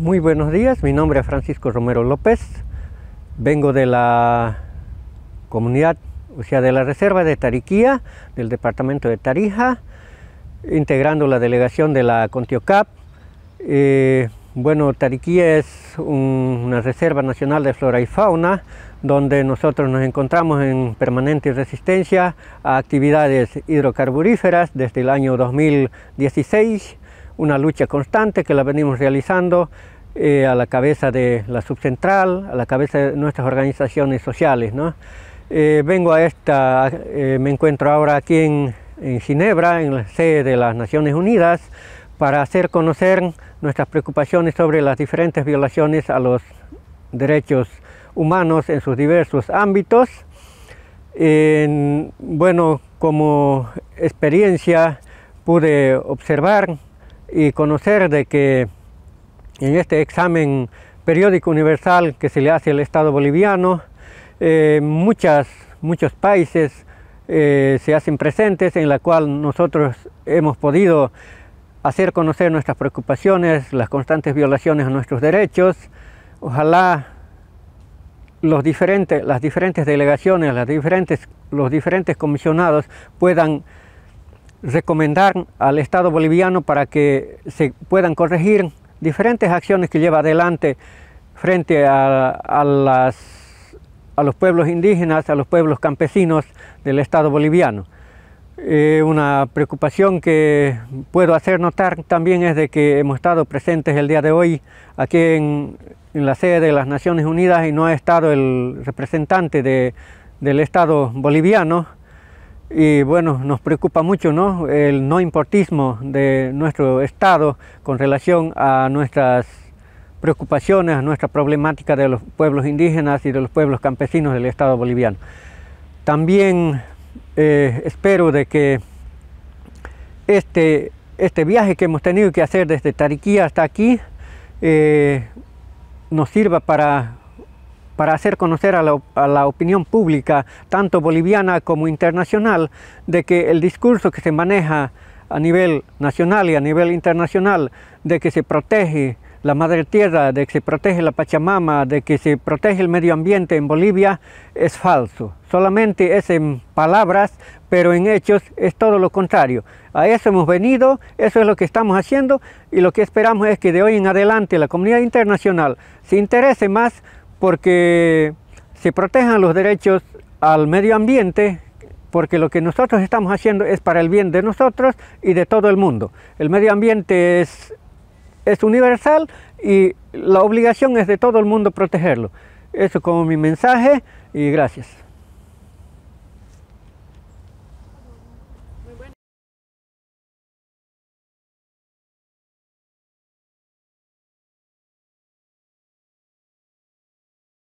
Muy buenos días, mi nombre es Francisco Romero López, vengo de la comunidad, o sea, de la Reserva de Tariquía, del departamento de Tarija, integrando la delegación de la Contiocap. Eh, bueno, Tariquía es una reserva nacional de flora y fauna, donde nosotros nos encontramos en permanente resistencia a actividades hidrocarburíferas desde el año 2016 una lucha constante que la venimos realizando eh, a la cabeza de la subcentral, a la cabeza de nuestras organizaciones sociales. Eh, vengo a esta, eh, me encuentro ahora aquí en, Ginebra, en la sede de las Naciones Unidas, para hacer conocer nuestras preocupaciones sobre las diferentes violaciones a los derechos humanos en sus diversos ámbitos. bueno, como experiencia pude observar y conocer de que en este examen periódico universal que se le hace al Estado boliviano, eh, muchos países eh, se hacen presentes en la cual nosotros hemos podido hacer conocer nuestras preocupaciones, las constantes violaciones a nuestros derechos. Ojalá los diferentes, las diferentes delegaciones, las diferentes, los diferentes comisionados puedan recomendar al Estado boliviano para que se puedan corregir diferentes acciones que lleva adelante frente a, los pueblos indígenas, a los pueblos campesinos del Estado boliviano. Eh, una preocupación que puedo hacer notar también es de que hemos estado presentes el día de hoy aquí en, la sede de las Naciones Unidas y no ha estado el representante del Estado boliviano, y bueno, nos preocupa mucho ¿no? el no importismo de nuestro Estado con relación a nuestras preocupaciones, a nuestra problemática de los pueblos indígenas y de los pueblos campesinos del Estado boliviano. También eh, espero de que este, este viaje que hemos tenido que hacer desde Tariquía hasta aquí eh, nos sirva para para hacer conocer a la, opinión pública, tanto boliviana como internacional, de que el discurso que se maneja a nivel nacional y a nivel internacional, de que se protege la madre tierra, de que se protege la Pachamama, de que se protege el medio ambiente en Bolivia, es falso. Solamente es en palabras, pero en hechos es todo lo contrario. A eso hemos venido, eso es lo que estamos haciendo y lo que esperamos es que de hoy en adelante la comunidad internacional se interese más porque se protejan los derechos al medio ambiente, porque lo que nosotros estamos haciendo es para el bien de nosotros y de todo el mundo. El medio ambiente es, es universal y la obligación es de todo el mundo protegerlo. Eso como mi mensaje y gracias.